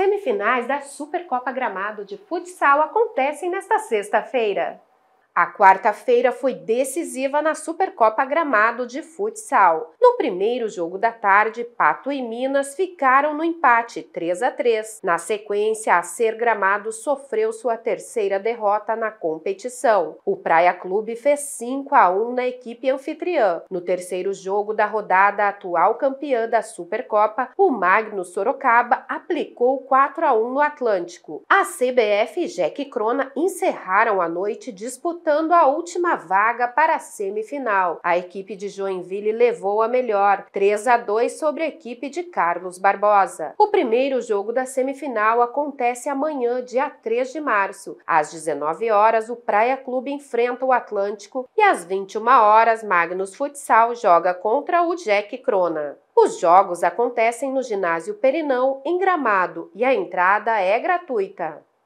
semifinais da Supercopa Gramado de Futsal acontecem nesta sexta-feira. A quarta-feira foi decisiva na Supercopa Gramado de futsal. No primeiro jogo da tarde, Pato e Minas ficaram no empate 3 a 3. Na sequência, a Ser Gramado sofreu sua terceira derrota na competição. O Praia Clube fez 5 a 1 na equipe anfitriã. No terceiro jogo da rodada, a atual campeã da Supercopa, o Magno Sorocaba aplicou 4 a 1 no Atlântico. A CBF e Jack Crona encerraram a noite disputando disputando a última vaga para a semifinal. A equipe de Joinville levou a melhor, 3 a 2 sobre a equipe de Carlos Barbosa. O primeiro jogo da semifinal acontece amanhã, dia 3 de março. Às 19 horas, o Praia Clube enfrenta o Atlântico e às 21 horas, Magnus Futsal joga contra o Jack Crona. Os jogos acontecem no ginásio Perinão, em Gramado, e a entrada é gratuita.